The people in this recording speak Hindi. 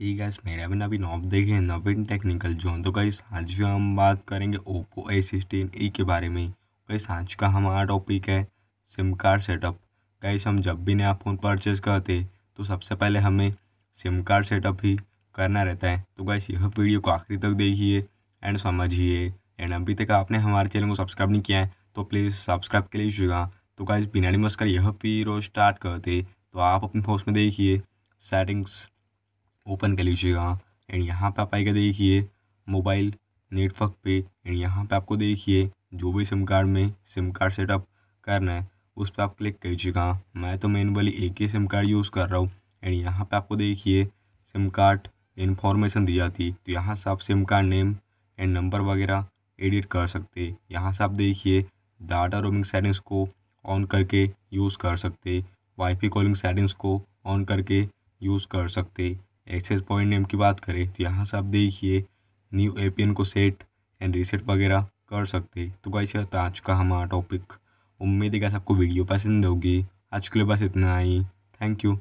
ही गैस मेरा ना अभी नॉब देखे नवीन टेक्निकल जोन तो गैस आज भी हम बात करेंगे ओप्पो ए सिक्सटीन ई के बारे में कई आज का हमारा टॉपिक है सिम कार्ड सेटअप गाइस हम जब भी नया फ़ोन परचेज़ करते तो सबसे पहले हमें सिम कार्ड सेटअप ही करना रहता है तो गैस यह वीडियो को आखिरी तक देखिए एंड समझिए एंड अभी तक आपने हमारे चैनल को सब्सक्राइब नहीं किया है तो प्लीज़ सब्सक्राइब के लीजिएगा तो गाइस बिना मस्कर यह पी स्टार्ट करते तो आप अपने फोन में देखिए सेटिंग्स ओपन कर लीजिएगा एंड यहाँ पे आप आएगा देखिए मोबाइल नेटवर्क पे एंड यहाँ पे आपको देखिए जो भी सिम कार्ड में सिम कार्ड सेटअप करना है उस पर आप क्लिक कीजिएगा मैं तो मेन वाली एक ही सिम कार्ड यूज़ कर रहा हूँ एंड यहाँ पर आपको देखिए सिम कार्ड इन्फॉर्मेशन दी जाती तो यहाँ से आप SIM card name and number वगैरह एडिट कर सकते यहाँ से आप देखिए डाटा रोमिंग सेटिंग्स को ऑन करके यूज़ कर सकते वाईफाई कॉलिंग सेटिंग्स को ऑन करके यूज़ कर सकते एक्सेस पॉइंट नेम की बात करें तो यहाँ से आप देखिए न्यू ए को सेट एंड रीसेट वगैरह कर सकते हैं तो कैसे होता आज का हमारा टॉपिक उम्मीद है कि आपको वीडियो पसंद होगी आज के लिए बस इतना ही थैंक यू